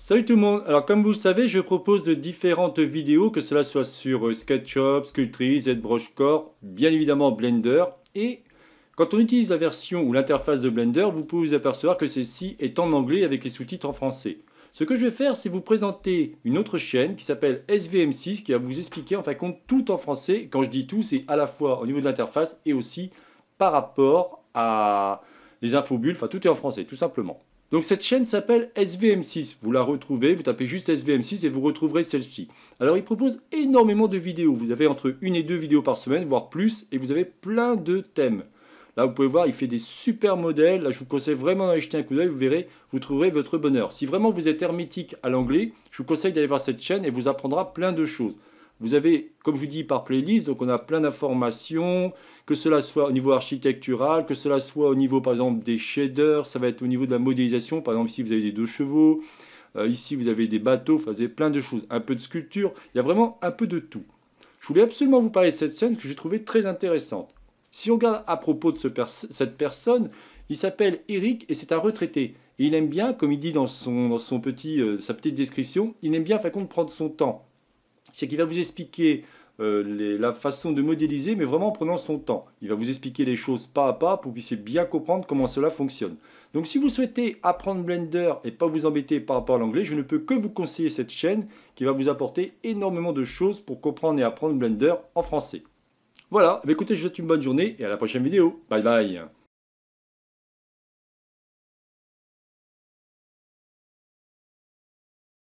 Salut tout le monde Alors comme vous le savez, je propose différentes vidéos, que cela soit sur euh, SketchUp, Sculptry, ZBrushCore, bien évidemment Blender. Et quand on utilise la version ou l'interface de Blender, vous pouvez vous apercevoir que celle-ci est en anglais avec les sous-titres en français. Ce que je vais faire, c'est vous présenter une autre chaîne qui s'appelle SVM6, qui va vous expliquer en fin de compte tout en français. Quand je dis tout, c'est à la fois au niveau de l'interface et aussi par rapport à les infobulles, enfin tout est en français, tout simplement. Donc cette chaîne s'appelle SVM6. Vous la retrouvez, vous tapez juste SVM6 et vous retrouverez celle-ci. Alors il propose énormément de vidéos. Vous avez entre une et deux vidéos par semaine, voire plus, et vous avez plein de thèmes. Là, vous pouvez voir, il fait des super modèles. Là, je vous conseille vraiment d'aller jeter un coup d'œil. Vous verrez, vous trouverez votre bonheur. Si vraiment vous êtes hermétique à l'anglais, je vous conseille d'aller voir cette chaîne et vous apprendra plein de choses. Vous avez, comme je vous dis, par playlist, donc on a plein d'informations, que cela soit au niveau architectural, que cela soit au niveau, par exemple, des shaders, ça va être au niveau de la modélisation, par exemple, ici, vous avez des deux chevaux, euh, ici, vous avez des bateaux, vous avez plein de choses, un peu de sculpture, il y a vraiment un peu de tout. Je voulais absolument vous parler de cette scène que j'ai trouvée très intéressante. Si on regarde à propos de cette personne, il s'appelle Eric et c'est un retraité. il aime bien, comme il dit dans, son, dans son petit, euh, sa petite description, il aime bien, fin compte, prendre son temps c'est qu'il va vous expliquer euh, la façon de modéliser, mais vraiment en prenant son temps. Il va vous expliquer les choses pas à pas pour que vous puissiez bien comprendre comment cela fonctionne. Donc si vous souhaitez apprendre Blender et pas vous embêter par rapport à l'anglais, je ne peux que vous conseiller cette chaîne qui va vous apporter énormément de choses pour comprendre et apprendre Blender en français. Voilà, eh écoutez, je vous souhaite une bonne journée et à la prochaine vidéo. Bye bye